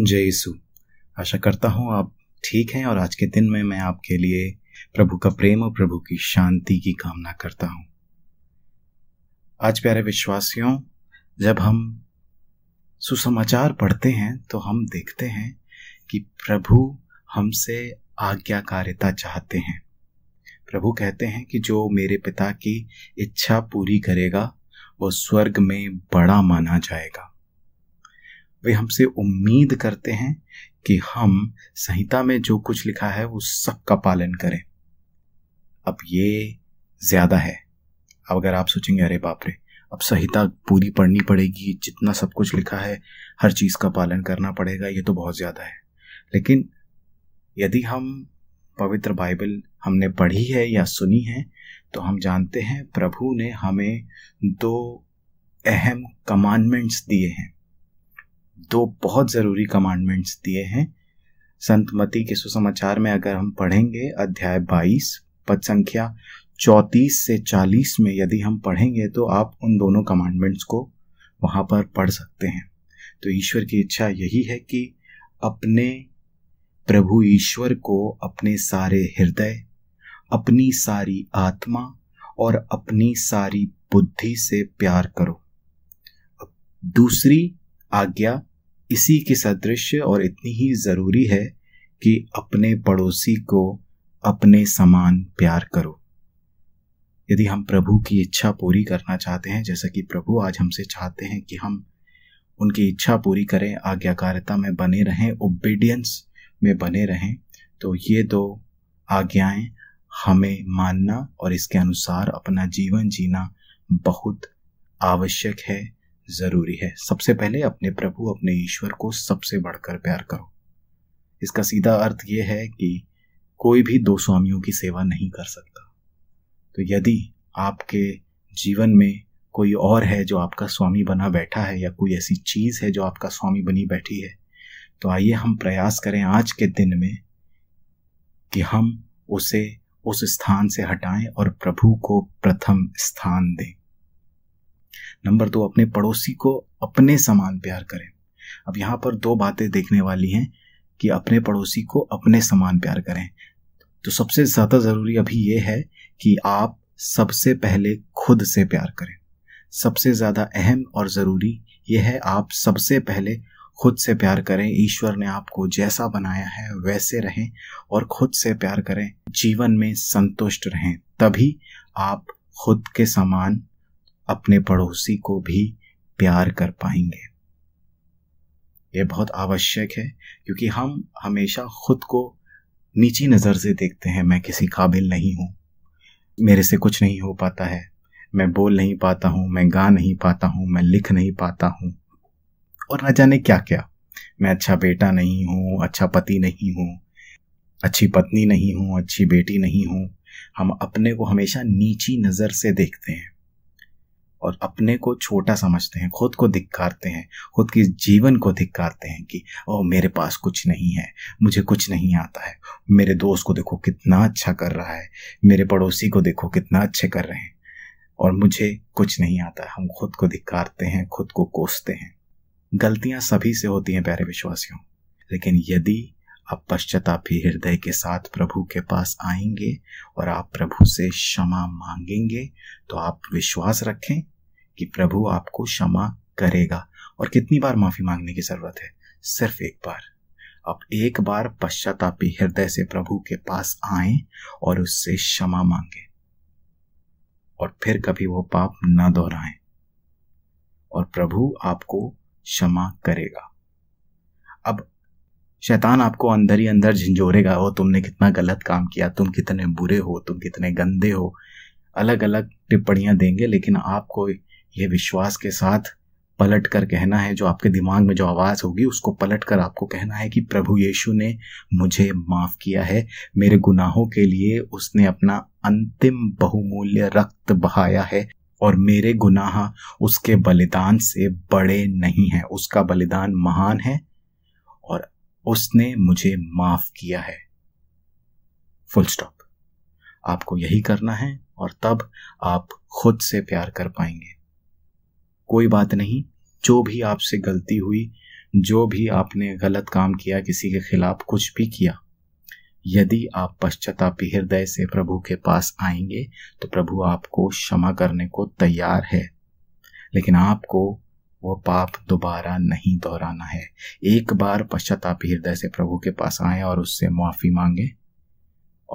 जय यीशु आशा करता हूँ आप ठीक हैं और आज के दिन में मैं आपके लिए प्रभु का प्रेम और प्रभु की शांति की कामना करता हूँ आज प्यारे विश्वासियों जब हम सुसमाचार पढ़ते हैं तो हम देखते हैं कि प्रभु हमसे आज्ञाकारिता चाहते हैं प्रभु कहते हैं कि जो मेरे पिता की इच्छा पूरी करेगा वो स्वर्ग में बड़ा माना जाएगा वे हमसे उम्मीद करते हैं कि हम संहिता में जो कुछ लिखा है वो सब का पालन करें अब ये ज़्यादा है अब अगर आप सोचेंगे अरे बाप रे अब संहिता पूरी पढ़नी पड़ेगी जितना सब कुछ लिखा है हर चीज़ का पालन करना पड़ेगा ये तो बहुत ज़्यादा है लेकिन यदि हम पवित्र बाइबल हमने पढ़ी है या सुनी है तो हम जानते हैं प्रभु ने हमें दो अहम कमांडमेंट्स दिए हैं दो बहुत ज़रूरी कमांडमेंट्स दिए हैं संत मती के सुसमाचार में अगर हम पढ़ेंगे अध्याय 22 पद संख्या 34 से 40 में यदि हम पढ़ेंगे तो आप उन दोनों कमांडमेंट्स को वहां पर पढ़ सकते हैं तो ईश्वर की इच्छा यही है कि अपने प्रभु ईश्वर को अपने सारे हृदय अपनी सारी आत्मा और अपनी सारी बुद्धि से प्यार करो दूसरी आज्ञा इसी के सदृश और इतनी ही ज़रूरी है कि अपने पड़ोसी को अपने समान प्यार करो यदि हम प्रभु की इच्छा पूरी करना चाहते हैं जैसा कि प्रभु आज हमसे चाहते हैं कि हम उनकी इच्छा पूरी करें आज्ञाकारिता में बने रहें ओबीडियंस में बने रहें तो ये दो आज्ञाएं हमें मानना और इसके अनुसार अपना जीवन जीना बहुत आवश्यक है जरूरी है सबसे पहले अपने प्रभु अपने ईश्वर को सबसे बढ़कर प्यार करो इसका सीधा अर्थ ये है कि कोई भी दो स्वामियों की सेवा नहीं कर सकता तो यदि आपके जीवन में कोई और है जो आपका स्वामी बना बैठा है या कोई ऐसी चीज़ है जो आपका स्वामी बनी बैठी है तो आइए हम प्रयास करें आज के दिन में कि हम उसे उस स्थान से हटाएं और प्रभु को प्रथम स्थान दें नंबर दो अपने पड़ोसी को अपने समान प्यार करें अब यहाँ पर दो बातें देखने वाली हैं कि अपने पड़ोसी को अपने समान प्यार करें तो सबसे ज़्यादा ज़रूरी अभी ये है कि आप सबसे पहले खुद से प्यार करें सबसे ज़्यादा अहम और ज़रूरी यह है आप सबसे पहले खुद से प्यार करें ईश्वर ने आपको जैसा बनाया है वैसे रहें और खुद से प्यार करें जीवन में संतुष्ट रहें तभी आप खुद के समान अपने पड़ोसी को भी प्यार कर पाएंगे ये बहुत आवश्यक है क्योंकि हम हमेशा खुद को नीची नज़र से देखते हैं मैं किसी काबिल नहीं हूँ मेरे से कुछ नहीं हो पाता है मैं बोल नहीं पाता हूँ मैं गा नहीं पाता हूँ मैं लिख नहीं पाता हूँ और न जाने क्या क्या मैं अच्छा बेटा नहीं हूँ अच्छा पति नहीं हूँ अच्छी पत्नी नहीं हूँ अच्छी बेटी नहीं हूँ हम अपने को हमेशा नीची नज़र से देखते हैं और अपने को छोटा समझते हैं खुद को धिक्कारते हैं खुद के जीवन को धिक्कारते हैं कि ओ मेरे पास कुछ नहीं है मुझे कुछ नहीं आता है मेरे दोस्त को देखो कितना अच्छा कर रहा है मेरे पड़ोसी को देखो कितना अच्छे कर रहे हैं और मुझे कुछ नहीं आता हम खुद को धिक्कारते हैं खुद को कोसते हैं गलतियां सभी से होती हैं प्यारे विश्वासियों लेकिन यदि आप पश्चातापी हृदय के साथ प्रभु के पास आएंगे और आप प्रभु से क्षमा मांगेंगे तो आप विश्वास रखें कि प्रभु आपको क्षमा करेगा और कितनी बार माफ़ी मांगने की ज़रूरत है सिर्फ एक बार आप एक बार पश्चातापी हृदय से प्रभु के पास आए और उससे क्षमा मांगे और फिर कभी वो पाप ना दोहराए और प्रभु आपको क्षमा करेगा अब शैतान आपको अंदर ही अंदर झंझोरेगा हो तुमने कितना गलत काम किया तुम कितने बुरे हो तुम कितने गंदे हो अलग अलग टिप्पणियां देंगे लेकिन आपको यह विश्वास के साथ पलट कर कहना है जो आपके दिमाग में जो आवाज़ होगी उसको पलट कर आपको कहना है कि प्रभु यीशु ने मुझे माफ़ किया है मेरे गुनाहों के लिए उसने अपना अंतिम बहुमूल्य रक्त बहाया है और मेरे गुनाह उसके बलिदान से बड़े नहीं हैं उसका बलिदान महान है और उसने मुझे माफ़ किया है फुल स्टॉप आपको यही करना है और तब आप खुद से प्यार कर पाएंगे कोई बात नहीं जो भी आपसे गलती हुई जो भी आपने गलत काम किया किसी के खिलाफ कुछ भी किया यदि आप पश्चातापी हृदय से प्रभु के पास आएंगे तो प्रभु आपको क्षमा करने को तैयार है लेकिन आपको वो पाप दोबारा नहीं दोहराना है एक बार पश्चातापी हृदय से प्रभु के पास आए और उससे माफ़ी मांगे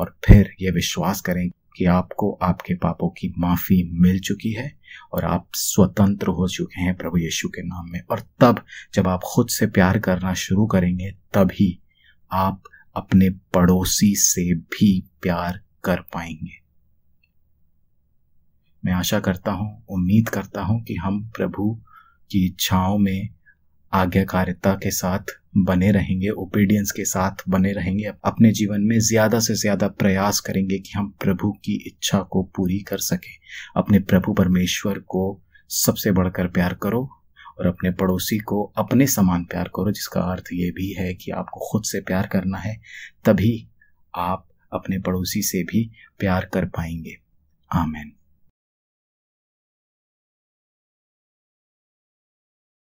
और फिर यह विश्वास करें कि आपको आपके पापों की माफ़ी मिल चुकी है और आप स्वतंत्र हो चुके हैं प्रभु यीशु के नाम में और तब जब आप खुद से प्यार करना शुरू करेंगे तभी आप अपने पड़ोसी से भी प्यार कर पाएंगे मैं आशा करता हूं उम्मीद करता हूं कि हम प्रभु की इच्छाओं में आज्ञाकारिता के साथ बने रहेंगे ओपीडियंस के साथ बने रहेंगे अपने जीवन में ज़्यादा से ज़्यादा प्रयास करेंगे कि हम प्रभु की इच्छा को पूरी कर सकें अपने प्रभु परमेश्वर को सबसे बढ़कर प्यार करो और अपने पड़ोसी को अपने समान प्यार करो जिसका अर्थ ये भी है कि आपको खुद से प्यार करना है तभी आप अपने पड़ोसी से भी प्यार कर पाएंगे आमेन